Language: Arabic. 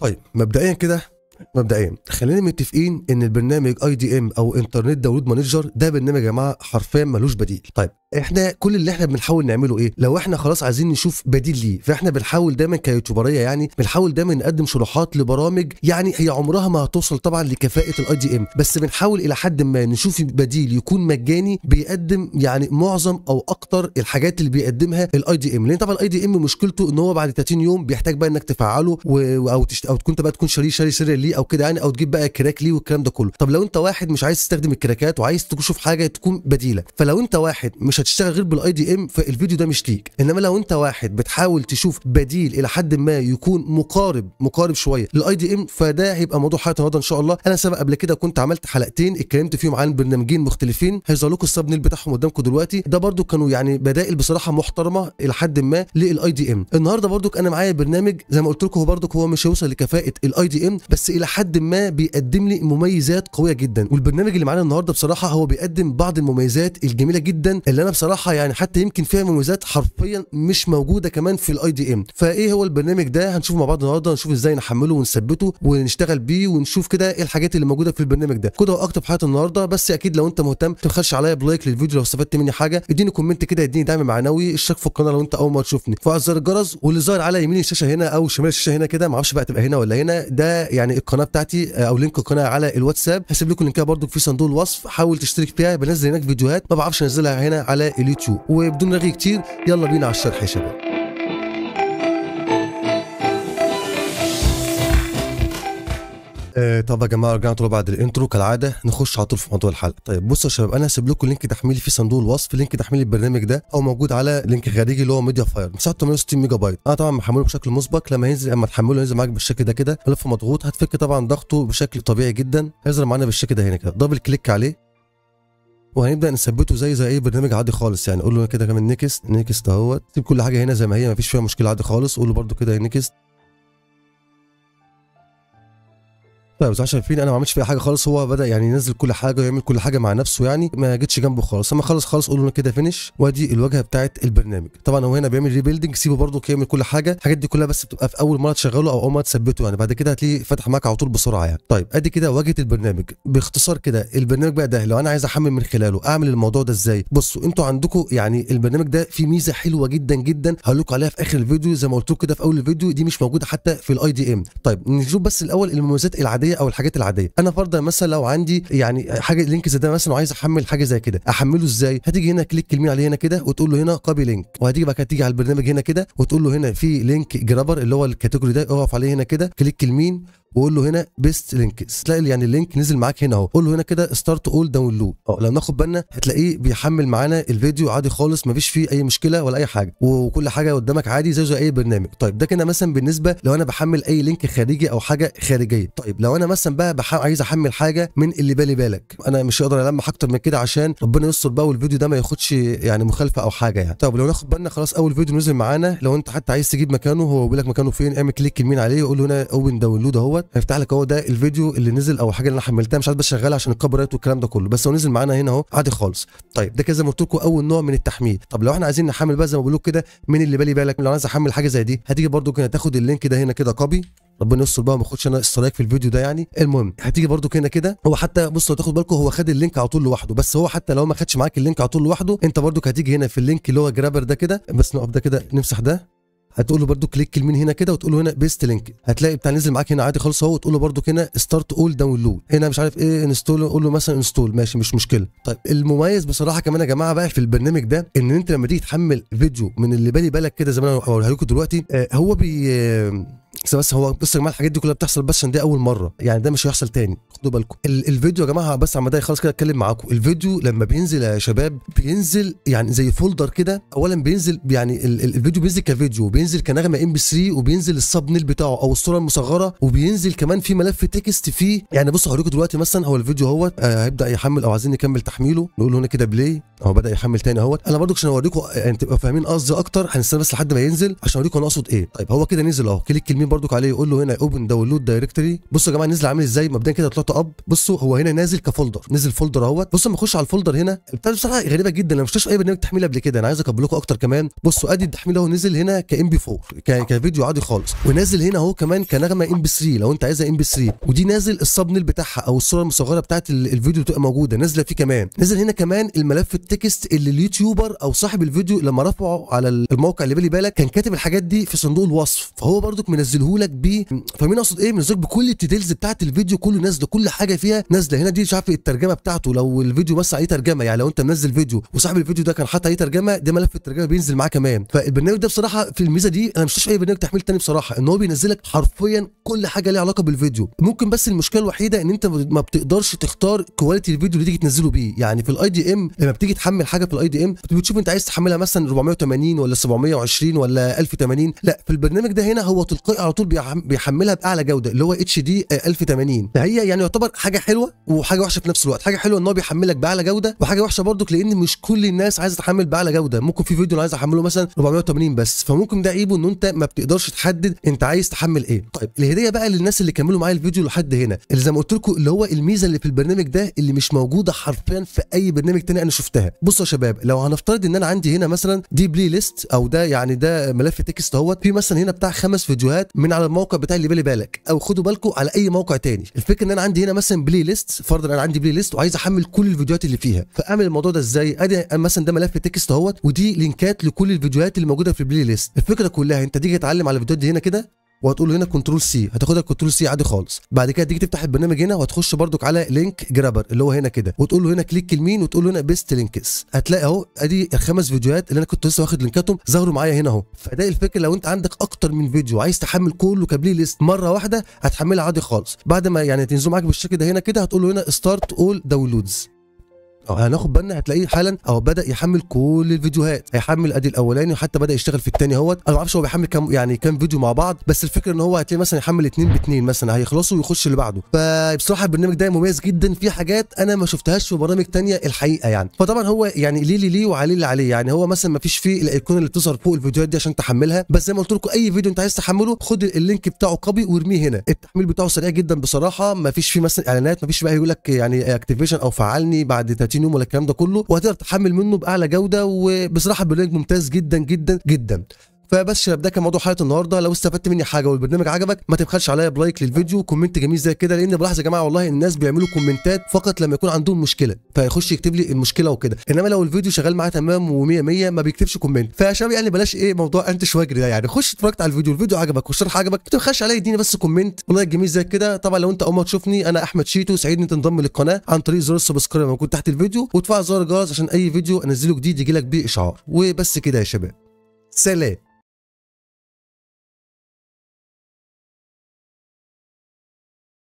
طيب مبدئيا كده مبدئيا خلينا متفقين ان البرنامج اي دي ام او انترنت داونلود مانجر ده برنامج يا جماعه حرفيا ملوش بديل طيب احنا كل اللي احنا بنحاول نعمله ايه لو احنا خلاص عايزين نشوف بديل ليه فاحنا بنحاول دايما كيوتيوبريه يعني بنحاول دايما نقدم شروحات لبرامج يعني هي عمرها ما هتوصل طبعا لكفاءه الاي دي ام بس بنحاول الى حد ما نشوف بديل يكون مجاني بيقدم يعني معظم او اكتر الحاجات اللي بيقدمها الاي دي ام لان طبعا الاي دي ام مشكلته ان هو بعد 30 يوم بيحتاج بقى انك تفعله و... او تشت... او تكون بقى تكون شاري شاري سرير ليه او كده يعني او تجيب بقى كراك ليه والكلام ده كله طب لو انت واحد مش عايز تستخدم الكراكات وعايز تشوف حاجه تكون بديله فلو انت واحد مش مش هتشتغل غير بالاي دي ام فالفيديو ده مش ليك انما لو انت واحد بتحاول تشوف بديل الى حد ما يكون مقارب مقارب شويه للاي دي ام فده هيبقى موضوع حلقه النهارده ان شاء الله انا سبق قبل كده كنت عملت حلقتين اتكلمت فيهم عن برنامجين مختلفين هيظهر لكم السب نيل بتاعهم قدامكم دلوقتي ده برده كانوا يعني بدائل بصراحه محترمه الى حد ما للاي دي ام النهارده برده انا معايا برنامج زي ما قلت لكم هو برده هو مش هيوصل لكفاءه الاي دي ام بس الى حد ما بيقدم لي مميزات قويه جدا والبرنامج اللي معانا النهارده بصراحه هو بيقدم بعض المميزات الجميله جدا اللي انا انا بصراحه يعني حتى يمكن فيها مميزات حرفيا مش موجوده كمان في الاي دي ام فايه هو البرنامج ده هنشوفه مع بعض النهارده نشوف ازاي نحمله ونثبته ونشتغل بيه ونشوف كده ايه الحاجات اللي موجوده في البرنامج ده كده هو اكتر حياتي النهارده بس اكيد لو انت مهتم تخش عليا بلايك للفيديو لو استفدت مني حاجه اديني كومنت كده اديني دعم معنوي اشترك في القناه لو انت اول مره تشوفني فعل زر الجرس واللي ظاهر على يمين الشاشه هنا او شمال الشاشه هنا كده ما اعرفش بقى تبقى هنا ولا هنا ده يعني القناه بتاعتي او لينك القناه على الواتساب هسيب لكم لينكها برده في صندوق الوصف حاول تشترك فيها بنزل هناك فيديوهات ما بعرفش انزلها هنا على على اليوتيوب وبدون رغي كتير يلا بينا على الشرح يا شباب طب آه، يا جماعه رجعنا طول بعد الانترو كالعاده نخش على طول في موضوع الحلقه طيب بصوا يا شباب انا هسيب لكم لينك تحميلي في صندوق الوصف لينك تحميل البرنامج ده او موجود على لينك خارجي اللي هو ميديا فاير مساحته 68 ميجا بايت انا طبعا محمله بشكل مسبق لما ينزل اما تحمله ينزل معاك بالشكل ده كده ملف مضغوط هتفك طبعا ضغطه بشكل طبيعي جدا هيظهر معانا بالشكل ده هنا كده دبل كليك عليه وهنبدا نثبته زي زي اي برنامج عادي خالص يعني قول له كده كمان نيكست نيكست اهوت سيب كل حاجه هنا زي ما هي مفيش فيها مشكله عادي خالص قول له برده كده نيكست لا عشان فين انا ما عملتش فيها حاجه خالص هو بدا يعني ينزل كل حاجه ويعمل كل حاجه مع نفسه يعني ما جيتش جنبه خالص اما خلص خالص قول له كده فينش وادي الواجهه بتاعه البرنامج طبعا هو هنا بيعمل ريبيلدنج سيبه برده يعمل كل حاجه الحاجات دي كلها بس بتبقى في اول مره تشغله او اول مره تثبته يعني بعد كده هتلاقيه فاتح معاك على طول بسرعه يعني طيب ادي كده واجهه البرنامج باختصار كده البرنامج بقى ده لو انا عايز احمل من خلاله اعمل الموضوع ده ازاي بصوا انتوا عندكم يعني البرنامج ده فيه ميزه حلوه جدا جدا هقول لكم عليها في اخر الفيديو زي ما قلت كده في اول الفيديو دي مش موجوده حتى في الاي دي ام طيب نشوف بس الاول المميزات العاديه العاديه او الحاجات العاديه انا فرضا يعني مثلا لو عندي يعني حاجه لينك زي ده مثلا وعايز احمل حاجه زي كده احمله ازاي هتيجي هنا كليك اليمين عليه هنا كده وتقول له هنا كوبي لينك وهتيجي بقى تيجي على البرنامج هنا كده وتقول له هنا في لينك جرابر اللي هو الكاتيجوري ده اقف عليه هنا كده كليك اليمين وقول له هنا بيست لينك تلاقي يعني اللينك نزل معاك هنا اهو قول له هنا كده ستارت اول داونلود اه لو ناخد بالنا هتلاقيه بيحمل معانا الفيديو عادي خالص مفيش فيه اي مشكله ولا اي حاجه وكل حاجه قدامك عادي زي زي اي برنامج طيب ده كده مثلا بالنسبه لو انا بحمل اي لينك خارجي او حاجه خارجيه طيب لو انا مثلا بقى بح... عايز احمل حاجه من اللي بالي بالك انا مش هقدر المح اكتر من كده عشان ربنا يستر بقى والفيديو ده ما ياخدش يعني مخالفه او حاجه يعني طب لو ناخد بالنا خلاص اول فيديو نزل معانا لو انت حتى عايز تجيب مكانه هو بيقول لك مكانه فين اعمل كليك يمين عليه وقول له هنا اوبن داونلود اهو دوت هيفتح لك اهو ده الفيديو اللي نزل او الحاجه اللي انا حملتها مش عارف شغاله عشان الكوبي رايت والكلام ده كله بس هو نزل معانا هنا اهو عادي خالص طيب ده كذا ما قلت لكم اول نوع من التحميل طب لو احنا عايزين نحمل بقى زي ما بقول كده من اللي بالي بالك لو عايز احمل حاجه زي دي هتيجي برده كده تاخد اللينك ده هنا كده كوبي ربنا يستر بقى ما اخدش انا استرايك في الفيديو ده يعني المهم هتيجي برده كده كده هو حتى بصوا تاخد بالكم هو خد اللينك على طول لوحده بس هو حتى لو ما خدش معاك اللينك على طول لوحده انت برده هتيجي هنا في اللينك اللي هو جرابر ده كده بس نقف ده كده نمسح ده هتقول له برده كليك من هنا كده وتقول له هنا بيست لينك هتلاقي بتاع نزل معاك هنا عادي خالص اهو وتقول له برده هنا ستارت اول داونلود هنا مش عارف ايه انستول قول له مثلا انستول ماشي مش مشكله طيب المميز بصراحه كمان يا جماعه بقى في البرنامج ده ان انت لما تيجي تحمل فيديو من اللي بالي بالك كده زي ما انا هقولها لكم دلوقتي آه هو بي آه بس هو بص يا جماعه الحاجات دي كلها بتحصل بس عشان دي اول مره يعني ده مش هيحصل تاني خدوا بالكم الفيديو يا جماعه بس عم ده خلاص كده اتكلم معاكم الفيديو لما بينزل يا شباب بينزل يعني زي فولدر كده اولا بينزل يعني الفيديو بينزل كفيديو بينزل كنغمه ام بي 3 وبينزل السب نيل بتاعه او الصوره المصغره وبينزل كمان في ملف تكست فيه يعني بصوا هوريكم دلوقتي مثلا هو الفيديو اهوت آه، هيبدا يحمل او عايزين نكمل تحميله نقول هنا كده بلاي هو بدا يحمل تاني اهوت انا برضو عشان اوريكم آه، يعني تبقى فاهمين قصدي اكتر هنستنى بس لحد ما ينزل عشان اوريكم انا اقصد ايه طيب هو كده نزل اهو كليك اليمين برضو عليه يقول له هنا اوبن داونلود دايركتوري بصوا يا جماعه نزل عامل ازاي مبدئيا كده طلعت نوت اب بصوا هو هنا نازل كفولدر نزل فولدر اهوت بصوا لما اخش على الفولدر هنا البتاع بصراحه غريبه جدا انا ما شفتش اي برنامج تحميل قبل كده انا عايز اكبر لكم اكتر كمان بصوا ادي التحميل اهو نزل هنا كام بي 4 كفيديو عادي خالص ونازل هنا اهو كمان كنغمه ام بي 3 لو انت عايزها ام بي 3 ودي نازل الصبنل بتاعها او الصوره المصغره بتاعت الفيديو بتبقى موجوده نازله فيه كمان نزل هنا كمان الملف التكست اللي اليوتيوبر او صاحب الفيديو لما رفعه على الموقع اللي بالي بالك كان كاتب الحاجات دي في صندوق الوصف فهو برضك منزلهولك بيه فمين اقصد ايه منزلك بكل الديتيلز بتاعت الفيديو كله نازله كل حاجه فيها نازله هنا دي مش عارف الترجمه بتاعته لو الفيديو بس عليه ترجمه يعني لو انت منزل فيديو وصاحب الفيديو ده كان حاطط عليه ترجمه ده ملف الترجمه بينزل معاه كمان فالبرنامج ده بصراحه في الميزه دي انا مش شايف اي برنامج تحميل تاني بصراحه ان هو بينزل لك حرفيا كل حاجه ليها علاقه بالفيديو ممكن بس المشكله الوحيده ان انت ما بتقدرش تختار كواليتي الفيديو اللي تيجي تنزله بيه يعني في الاي دي ام لما بتيجي تحمل حاجه في الاي دي ام بتشوف انت عايز تحملها مثلا 480 ولا 720 ولا 1080 لا في البرنامج ده هنا هو تلقائي على طول بيحملها باعلى جوده اللي هو اتش دي 1080 فهي يعني يعتبر حاجه حلوه وحاجه وحشه في نفس الوقت حاجه حلوه ان هو بيحملك باعلى جوده وحاجه وحشه برضك لان مش كل الناس عايزه تحمل باعلى جوده ممكن في فيديو انا عايز احمله مثلا 480 بس فممكن ده عيبه ان انت ما بتقدرش تحدد انت عايز تحمل ايه طيب الهديه بقى للناس اللي كملوا معايا الفيديو لحد هنا اللي زي ما قلت لكم اللي هو الميزه اللي في البرنامج ده اللي مش موجوده حرفيا في اي برنامج تاني انا شفتها بصوا يا شباب لو هنفترض ان انا عندي هنا مثلا دي بلاي ليست او ده يعني ده ملف تكست اهوت في مثلا هنا بتاع خمس فيديوهات من على الموقع بتاع اللي بالي بالك او خدوا بالكم على اي موقع تاني الفكره ان انا عندي عندي هنا مثلا بلاي ليست فرضا انا عندي بلاي ليست وعايز احمل كل الفيديوهات اللي فيها فاعمل الموضوع ده ازاي ادي مثلا ده ملف تكست اهوت ودي لينكات لكل الفيديوهات اللي موجوده في البلاي ليست الفكره كلها انت تيجي تتعلم على الفيديوهات دي هنا كده وهتقول هنا كنترول سي هتاخدها كنترول سي عادي خالص بعد كده تيجي تفتح البرنامج هنا وهتخش بردك على لينك جرابر اللي هو هنا كده وتقول له هنا كليك يمين وتقول له هنا بيست لينكس هتلاقي اهو ادي الخمس فيديوهات اللي انا كنت لسه واخد لينكاتهم ظهروا معايا هنا اهو فده الفكره لو انت عندك اكتر من فيديو عايز تحمل كله كبلي ليست مره واحده هتحملها عادي خالص بعد ما يعني تنزل معاك بالشكل ده هنا كده هتقول له هنا ستارت اول داونلودز هناخد بالنا هتلاقيه حالا اهو بدا يحمل كل الفيديوهات هيحمل ادي الاولاني وحتى بدا يشتغل في الثاني اهوت انا ما اعرفش هو بيحمل كام يعني كام فيديو مع بعض بس الفكره ان هو هتلاقي مثلا يحمل اثنين باثنين مثلا هيخلصوا ويخش اللي بعده فبصراحه البرنامج ده مميز جدا في حاجات انا ما شفتهاش في برامج ثانيه الحقيقه يعني فطبعا هو يعني ليه ليه ليه وعليه اللي عليه يعني هو مثلا ما فيش فيه الايقونه اللي بتظهر فوق الفيديوهات دي عشان تحملها بس زي ما قلت لكم اي فيديو انت عايز تحمله خد اللينك بتاعه كوبي وارميه هنا التحميل بتاعه سريع جدا بصراحه ما فيش فيه مثلا اعلانات ما فيش بقى يقول لك يعني اكتيفيشن او فعلني بعد 30 60 يوم ولا الكلام ده كله وهتقدر تحمل منه باعلى جوده وبصراحه برنامج ممتاز جدا جدا جدا فبس شباب ده كان موضوع حلقه النهارده لو استفدت مني حاجه والبرنامج عجبك ما تبخلش عليا بلايك للفيديو وكومنت جميل زي كده لان بلاحظ يا جماعه والله الناس بيعملوا كومنتات فقط لما يكون عندهم مشكله فيخش يكتب لي المشكله وكده انما لو الفيديو شغال معايا تمام و100 100 ما بيكتبش كومنت فيا شباب يعني بلاش ايه موضوع انتش واجري ده يعني خش اتفرجت على الفيديو الفيديو عجبك والشرح عجبك ما تبخلش عليا اديني بس كومنت ولايك جميل زي كده طبعا لو انت اول مره تشوفني انا احمد شيتو سعيد ان انت تنضم للقناه عن طريق زر السبسكرايب موجود تحت الفيديو وتفعل زر الجرس عشان اي فيديو انزله جديد يجيلك بيه اشعار وبس كده يا شباب سلام